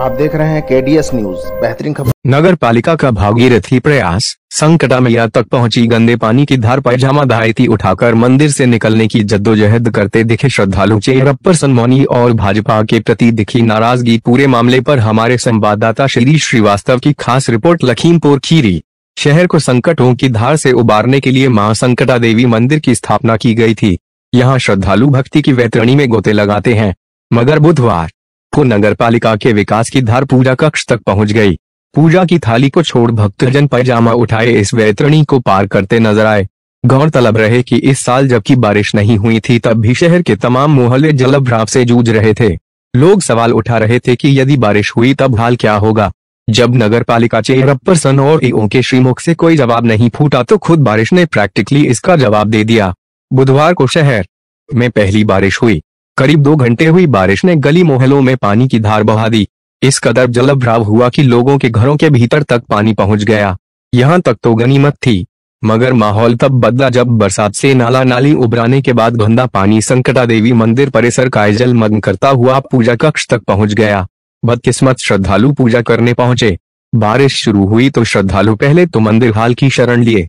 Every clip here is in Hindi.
आप देख रहे हैं एस न्यूज बेहतरीन खबर नगर पालिका का भागीरथी प्रयास संकटा मैया तक पहुंची गंदे पानी की धार पैजामा धायती उठाकर मंदिर से निकलने की जद्दोजहद करते दिखे श्रद्धालु चेयरपर सनमोनी और भाजपा के प्रति दिखी नाराजगी पूरे मामले पर हमारे संवाददाता श्री श्रीवास्तव की खास रिपोर्ट लखीमपुर खीरी शहर को संकटों की धार से उबारने के लिए माँ संकटा देवी मंदिर की स्थापना की गई थी यहाँ श्रद्धालु भक्ति की वैतरणी में गोते लगाते हैं मगर बुधवार को पालिका के विकास की धार पूजा कक्ष तक पहुंच गई पूजा की थाली को छोड़ भक्तजन पैजामा उठाए इस वैतरणी को पार करते नजर आए गौरतलब रहे कि इस साल जबकि बारिश नहीं हुई थी तब भी शहर के तमाम मोहल्ले भ्राव से जूझ रहे थे लोग सवाल उठा रहे थे कि यदि बारिश हुई तब हाल क्या होगा जब नगर पालिका चेयरपर सन और के श्रीमुख से कोई जवाब नहीं फूटा तो खुद बारिश ने प्रैक्टिकली इसका जवाब दे दिया बुधवार को शहर में पहली बारिश हुई करीब दो घंटे हुई बारिश ने गली मोहल्लों में पानी की धार बहा दी इस कदर जलभराव हुआ कि लोगों के घरों के भीतर तक पानी पहुंच गया यहाँ तक तो गनीमत थी मगर माहौल तब बदला जब बरसात से नाला नाली उबराने के बाद गंदा पानी संकटा देवी मंदिर परिसर का जल मग्न करता हुआ पूजा कक्ष तक पहुंच गया बदकिस्मत श्रद्धालु पूजा करने पहुंचे बारिश शुरू हुई तो श्रद्धालु पहले तो मंदिर हाल की शरण लिए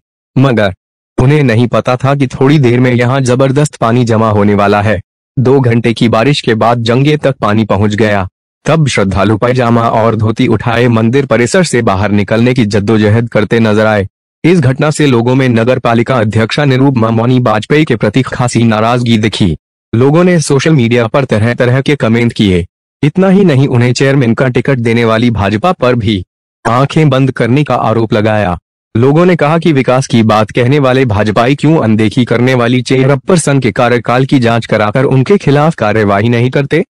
मगर उन्हें नहीं पता था कि थोड़ी देर में यहाँ जबरदस्त पानी जमा होने वाला है दो घंटे की बारिश के बाद जंगे तक पानी पहुंच गया तब श्रद्धालु पैजामा और धोती उठाए मंदिर परिसर से बाहर निकलने की जद्दोजहद करते नजर आए इस घटना से लोगों में नगर पालिका अध्यक्षा निरूप मोनी वाजपेयी के प्रति खासी नाराजगी दिखी लोगों ने सोशल मीडिया पर तरह तरह के कमेंट किए इतना ही नहीं उन्हें चेयरमैन का टिकट देने वाली भाजपा पर भी आंखें बंद करने का आरोप लगाया लोगों ने कहा कि विकास की बात कहने वाले भाजपाई क्यों अनदेखी करने वाली चेयरपर संघ के कार्यकाल की जांच कराकर उनके खिलाफ कार्यवाही नहीं करते